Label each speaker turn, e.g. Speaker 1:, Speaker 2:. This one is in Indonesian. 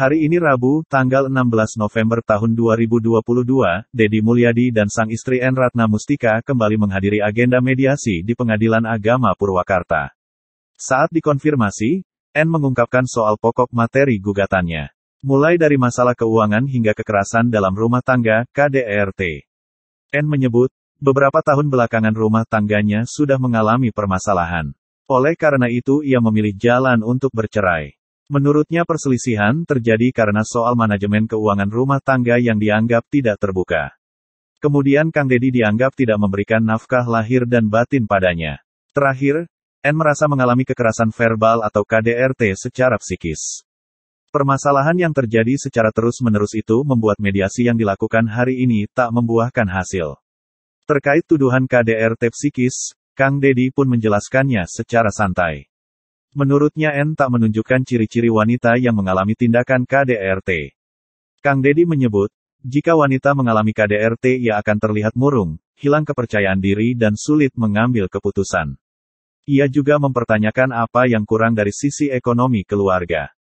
Speaker 1: Hari ini Rabu, tanggal 16 November tahun 2022, Dedi Mulyadi dan sang istri En Ratna Mustika kembali menghadiri agenda mediasi di Pengadilan Agama Purwakarta. Saat dikonfirmasi, En mengungkapkan soal pokok materi gugatannya. Mulai dari masalah keuangan hingga kekerasan dalam rumah tangga, KDRT. En menyebut, beberapa tahun belakangan rumah tangganya sudah mengalami permasalahan. Oleh karena itu ia memilih jalan untuk bercerai. Menurutnya perselisihan terjadi karena soal manajemen keuangan rumah tangga yang dianggap tidak terbuka. Kemudian Kang Deddy dianggap tidak memberikan nafkah lahir dan batin padanya. Terakhir, N merasa mengalami kekerasan verbal atau KDRT secara psikis. Permasalahan yang terjadi secara terus-menerus itu membuat mediasi yang dilakukan hari ini tak membuahkan hasil. Terkait tuduhan KDRT psikis, Kang Deddy pun menjelaskannya secara santai. Menurutnya N tak menunjukkan ciri-ciri wanita yang mengalami tindakan KDRT. Kang Dedi menyebut, jika wanita mengalami KDRT ia akan terlihat murung, hilang kepercayaan diri dan sulit mengambil keputusan. Ia juga mempertanyakan apa yang kurang dari sisi ekonomi keluarga.